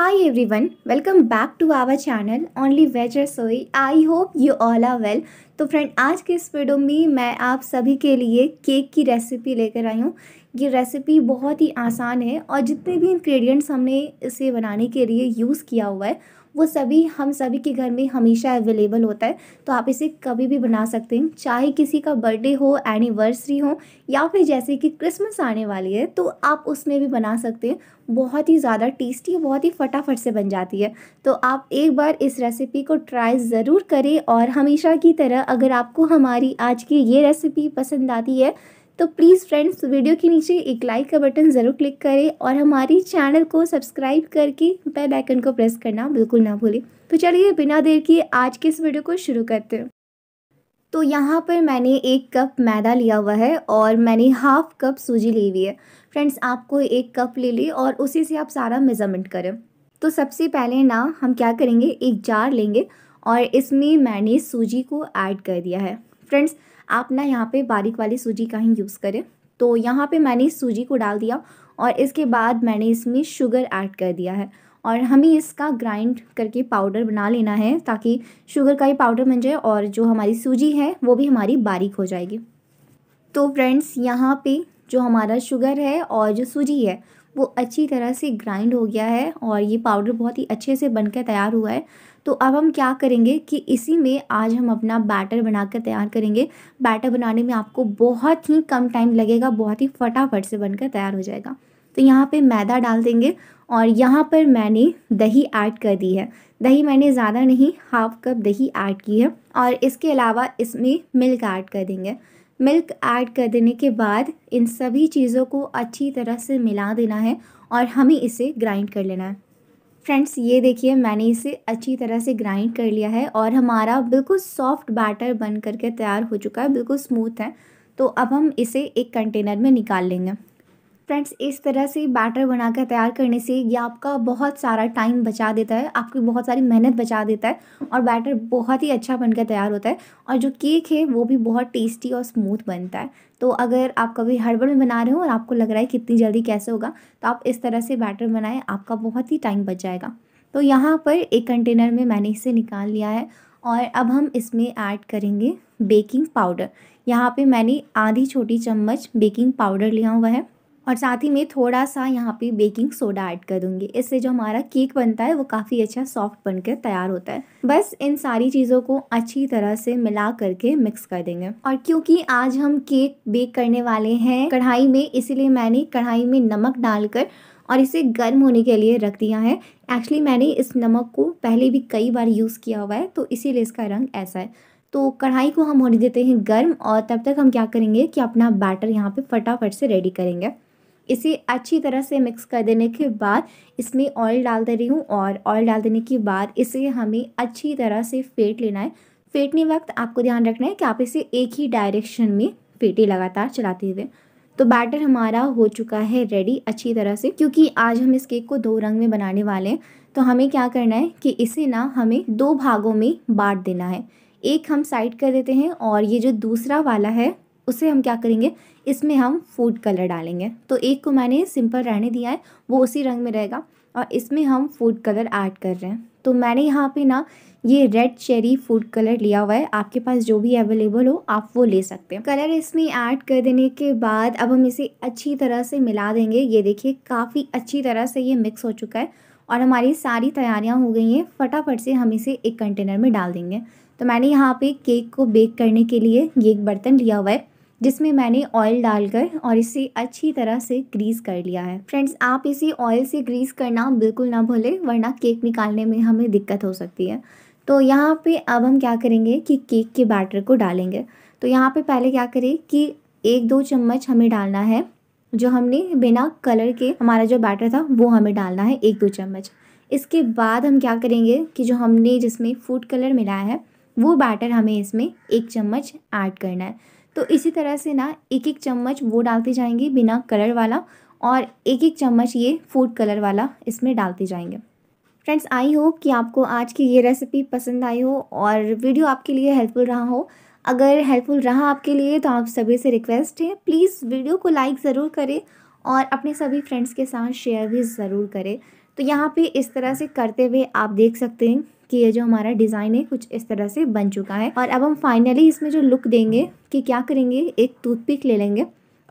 Hi everyone, welcome back to our channel Only Veg Rasoi. I hope you all are well. तो friend आज के इस video में मैं आप सभी के लिए केक की रेसिपी लेकर आई हूँ ये रेसिपी बहुत ही आसान है और जितने भी इन्ग्रीडियंट्स हमने इसे बनाने के लिए यूज़ किया हुआ है वो सभी हम सभी के घर में हमेशा अवेलेबल होता है तो आप इसे कभी भी बना सकते हैं चाहे किसी का बर्थडे हो एनिवर्सरी हो या फिर जैसे कि क्रिसमस आने वाली है तो आप उसमें भी बना सकते हैं बहुत ही ज़्यादा टेस्टी बहुत ही फटाफट से बन जाती है तो आप एक बार इस रेसिपी को ट्राई ज़रूर करें और हमेशा की तरह अगर आपको हमारी आज की ये रेसिपी पसंद आती है तो प्लीज़ फ्रेंड्स वीडियो के नीचे एक लाइक का बटन ज़रूर क्लिक करें और हमारी चैनल को सब्सक्राइब करके बेल आइकन को प्रेस करना बिल्कुल ना भूलें तो चलिए बिना देर किए आज के इस वीडियो को शुरू करते हैं तो यहाँ पर मैंने एक कप मैदा लिया हुआ है और मैंने हाफ़ कप सूजी ली हुई है फ्रेंड्स आपको एक कप ले ली और उसी से आप सारा मेज़रमेंट करें तो सबसे पहले ना हम क्या करेंगे एक जार लेंगे और इसमें मैंने सूजी को ऐड कर दिया है फ्रेंड्स आप ना यहाँ पे बारीक वाली सूजी का ही यूज़ करें तो यहाँ पे मैंने इस सूजी को डाल दिया और इसके बाद मैंने इसमें शुगर ऐड कर दिया है और हमें इसका ग्राइंड करके पाउडर बना लेना है ताकि शुगर का ही पाउडर बन जाए और जो हमारी सूजी है वो भी हमारी बारीक हो जाएगी तो फ्रेंड्स यहाँ पे जो हमारा शुगर है और जो सूजी है वो अच्छी तरह से ग्राइंड हो गया है और ये पाउडर बहुत ही अच्छे से बनकर तैयार हुआ है तो अब हम क्या करेंगे कि इसी में आज हम अपना बैटर बनाकर तैयार करेंगे बैटर बनाने में आपको बहुत ही कम टाइम लगेगा बहुत ही फटाफट से बनकर तैयार हो जाएगा तो यहाँ पे मैदा डाल देंगे और यहाँ पर मैंने दही ऐड कर दी है दही मैंने ज़्यादा नहीं हाफ कप दही ऐड की है और इसके अलावा इसमें मिल्क ऐड कर देंगे मिल्क ऐड कर देने के बाद इन सभी चीज़ों को अच्छी तरह से मिला देना है और हमें इसे ग्राइंड कर लेना है फ्रेंड्स ये देखिए मैंने इसे अच्छी तरह से ग्राइंड कर लिया है और हमारा बिल्कुल सॉफ्ट बैटर बन करके तैयार हो चुका है बिल्कुल स्मूथ है तो अब हम इसे एक कंटेनर में निकाल लेंगे फ्रेंड्स इस तरह से बैटर बनाकर तैयार करने से ये आपका बहुत सारा टाइम बचा देता है आपकी बहुत सारी मेहनत बचा देता है और बैटर बहुत ही अच्छा बनकर तैयार होता है और जो केक है वो भी बहुत टेस्टी और स्मूथ बनता है तो अगर आप कभी हड़बड़ में बना रहे हो और आपको लग रहा है कितनी जल्दी कैसे होगा तो आप इस तरह से बैटर बनाएँ आपका बहुत ही टाइम बच जाएगा तो यहाँ पर एक कंटेनर में मैंने इसे निकाल लिया है और अब हम इसमें ऐड करेंगे बेकिंग पाउडर यहाँ पे मैंने आधी छोटी चम्मच बेकिंग पाउडर लिया हुआ है और साथ ही मैं थोड़ा सा यहाँ पे बेकिंग सोडा ऐड कर दूँगी इससे जो हमारा केक बनता है वो काफ़ी अच्छा सॉफ्ट बनकर तैयार होता है बस इन सारी चीज़ों को अच्छी तरह से मिला करके मिक्स कर देंगे और क्योंकि आज हम केक बेक करने वाले हैं कढ़ाई में इसीलिए मैंने कढ़ाई में नमक डालकर और इसे गर्म होने के लिए रख दिया है एक्चुअली मैंने इस नमक को पहले भी कई बार यूज़ किया हुआ है तो इसीलिए इसका रंग ऐसा है तो कढ़ाई को हम होने देते हैं गर्म और तब तक हम क्या करेंगे कि अपना बैटर यहाँ पे फटाफट से रेडी करेंगे इसे अच्छी तरह से मिक्स कर देने के बाद इसमें ऑयल डाल दे रही हूँ और ऑयल डाल देने के बाद इसे हमें अच्छी तरह से फेंट लेना है फेंटने वक्त आपको ध्यान रखना है कि आप इसे एक ही डायरेक्शन में फेंटे लगातार चलाते हुए तो बैटर हमारा हो चुका है रेडी अच्छी तरह से क्योंकि आज हम इस केक को दो रंग में बनाने वाले हैं तो हमें क्या करना है कि इसे ना हमें दो भागों में बांट देना है एक हम साइड कर देते हैं और ये जो दूसरा वाला है उसे हम क्या करेंगे इसमें हम फूड कलर डालेंगे तो एक को मैंने सिंपल रहने दिया है वो उसी रंग में रहेगा और इसमें हम फूड कलर ऐड कर रहे हैं तो मैंने यहाँ पे ना ये रेड चेरी फूड कलर लिया हुआ है आपके पास जो भी अवेलेबल हो आप वो ले सकते हैं कलर इसमें ऐड कर देने के बाद अब हम इसे अच्छी तरह से मिला देंगे ये देखिए काफ़ी अच्छी तरह से ये मिक्स हो चुका है और हमारी सारी तैयारियाँ हो गई हैं फटाफट से हम इसे एक कंटेनर में डाल देंगे तो मैंने यहाँ पे केक को बेक करने के लिए ये एक बर्तन लिया हुआ है जिसमें मैंने ऑयल डालकर और इसे अच्छी तरह से ग्रीस कर लिया है फ्रेंड्स आप इसे ऑयल से ग्रीस करना बिल्कुल ना भूलें वरना केक निकालने में हमें दिक्कत हो सकती है तो यहाँ पे अब हम क्या करेंगे कि केक के बैटर को डालेंगे तो यहाँ पे पहले क्या करें कि एक दो चम्मच हमें डालना है जो हमने बिना कलर के हमारा जो बैटर था वो हमें डालना है एक दो चम्मच इसके बाद हम क्या करेंगे कि जो हमने जिसमें फूड कलर मिलाया है वो बैटर हमें इसमें एक चम्मच ऐड करना है तो इसी तरह से ना एक एक चम्मच वो डालते जाएंगे बिना कलर वाला और एक एक चम्मच ये फूड कलर वाला इसमें डालते जाएंगे फ्रेंड्स आई होप कि आपको आज की ये रेसिपी पसंद आई हो और वीडियो आपके लिए हेल्पफुल रहा हो अगर हेल्पफुल रहा आपके लिए तो आप सभी से रिक्वेस्ट है प्लीज़ वीडियो को लाइक ज़रूर करें और अपने सभी फ्रेंड्स के साथ शेयर भी ज़रूर करें तो यहाँ पे इस तरह से करते हुए आप देख सकते हैं कि ये जो हमारा डिज़ाइन है कुछ इस तरह से बन चुका है और अब हम फाइनली इसमें जो लुक देंगे कि क्या करेंगे एक टूथपिक ले लेंगे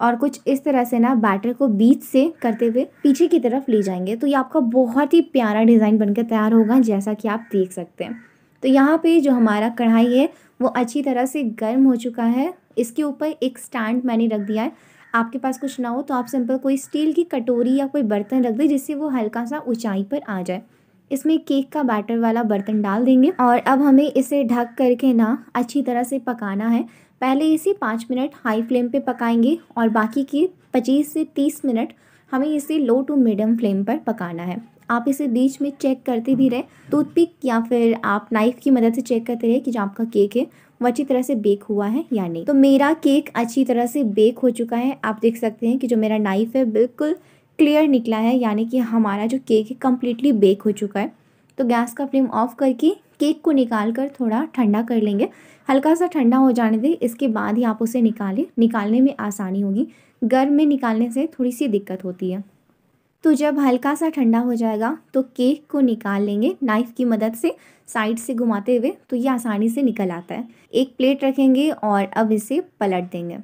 और कुछ इस तरह से ना बैटर को बीच से करते हुए पीछे की तरफ ले जाएंगे तो ये आपका बहुत ही प्यारा डिज़ाइन बनकर तैयार होगा जैसा कि आप देख सकते हैं तो यहाँ पे जो हमारा कढ़ाई है वो अच्छी तरह से गर्म हो चुका है इसके ऊपर एक स्टैंड मैंने रख दिया है आपके पास कुछ ना हो तो आप सिंपल कोई स्टील की कटोरी या कोई बर्तन रख दें जिससे वो हल्का सा ऊँचाई पर आ जाए इसमें केक का बैटर वाला बर्तन डाल देंगे और अब हमें इसे ढक करके ना अच्छी तरह से पकाना है पहले इसे पाँच मिनट हाई फ्लेम पे पकाएंगे और बाकी के पच्चीस से तीस मिनट हमें इसे लो टू मीडियम फ्लेम पर पकाना है आप इसे बीच में चेक करते भी रहे टूथपिक या फिर आप नाइफ़ की मदद से चेक करते रहे कि जो आपका केक है वो अच्छी तरह से बेक हुआ है या नहीं तो मेरा केक अच्छी तरह से बेक हो चुका है आप देख सकते हैं कि जो मेरा नाइफ़ है बिल्कुल क्लियर निकला है यानी कि हमारा जो केक है कम्प्लीटली बेक हो चुका है तो गैस का फ्लेम ऑफ करके केक को निकाल कर थोड़ा ठंडा कर लेंगे हल्का सा ठंडा हो जाने दें इसके बाद ही आप उसे निकालें निकालने में आसानी होगी गर्म में निकालने से थोड़ी सी दिक्कत होती है तो जब हल्का सा ठंडा हो जाएगा तो केक को निकाल लेंगे नाइफ़ की मदद से साइड से घुमाते हुए तो ये आसानी से निकल आता है एक प्लेट रखेंगे और अब इसे पलट देंगे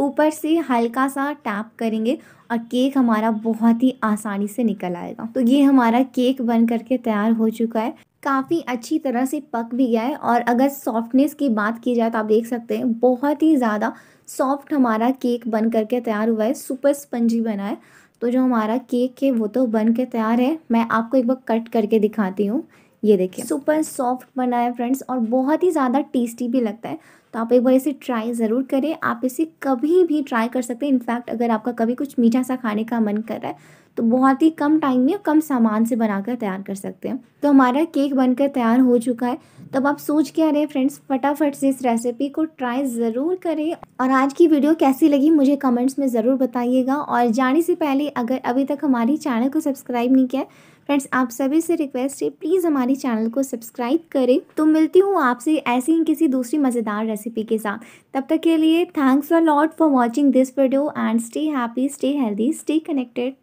ऊपर से हल्का सा टैप करेंगे और केक हमारा बहुत ही आसानी से निकल आएगा तो ये हमारा केक बन करके तैयार हो चुका है काफ़ी अच्छी तरह से पक भी गया है और अगर सॉफ्टनेस की बात की जाए तो आप देख सकते हैं बहुत ही ज़्यादा सॉफ्ट हमारा केक बन करके तैयार हुआ है सुपर स्पंजी बना है तो जो हमारा केक है वो तो बन के तैयार है मैं आपको एक बार कट करके दिखाती हूँ ये देखिए सुपर सॉफ्ट बना है फ्रेंड्स और बहुत ही ज़्यादा टेस्टी भी लगता है तो आप एक बार इसे ट्राई ज़रूर करें आप इसे कभी भी ट्राई कर सकते हैं इनफैक्ट अगर आपका कभी कुछ मीठा सा खाने का मन कर रहा है तो बहुत ही कम टाइम में कम सामान से बनाकर तैयार कर सकते हैं तो हमारा केक बनकर तैयार हो चुका है तब आप सोच आ रहे हैं फ्रेंड्स फटाफट से इस रेसिपी को ट्राई ज़रूर करें और आज की वीडियो कैसी लगी मुझे कमेंट्स में ज़रूर बताइएगा और जाने से पहले अगर अभी तक हमारी चैनल को सब्सक्राइब नहीं किया फ्रेंड्स आप सभी से रिक्वेस्ट है प्लीज़ हमारे चैनल को सब्सक्राइब करें तो मिलती हूँ आपसे ऐसी ही किसी दूसरी मज़ेदार रेसिपी के साथ तब तक के लिए thanks a lot for watching this video and stay happy stay healthy stay connected